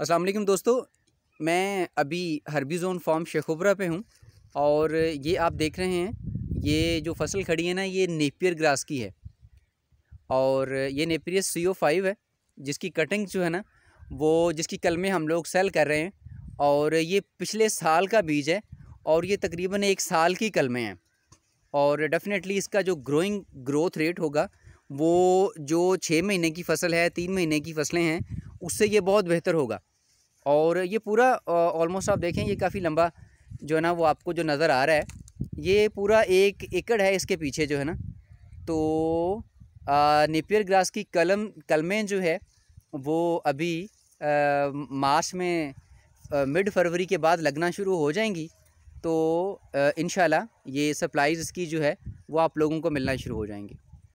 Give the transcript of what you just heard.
असलम दोस्तों मैं अभी हरबी जोन फार्म शेखोबरा पे हूँ और ये आप देख रहे हैं ये जो फसल खड़ी है ना ये नेपियर ग्रास की है और ये नेपियर सी फाइव है जिसकी कटिंग जो है ना वो जिसकी कल में हम लोग सेल कर रहे हैं और ये पिछले साल का बीज है और ये तकरीबन एक साल की में हैं और डेफ़िनेटली इसका जो ग्रोइंग ग्रोथ रेट होगा वो जो छः महीने की फसल है तीन महीने की फसलें हैं उससे ये बहुत बेहतर होगा और ये पूरा ऑलमोस्ट आप देखें ये काफ़ी लंबा जो है ना वो आपको जो नज़र आ रहा है ये पूरा एक एकड़ है इसके पीछे जो है ना तो नेपियर ग्रास की कलम कलमें जो है वो अभी आ, मार्च में मिड फरवरी के बाद लगना शुरू हो जाएंगी तो इन ये सप्लाईज़ की जो है वो आप लोगों को मिलना शुरू हो जाएंगी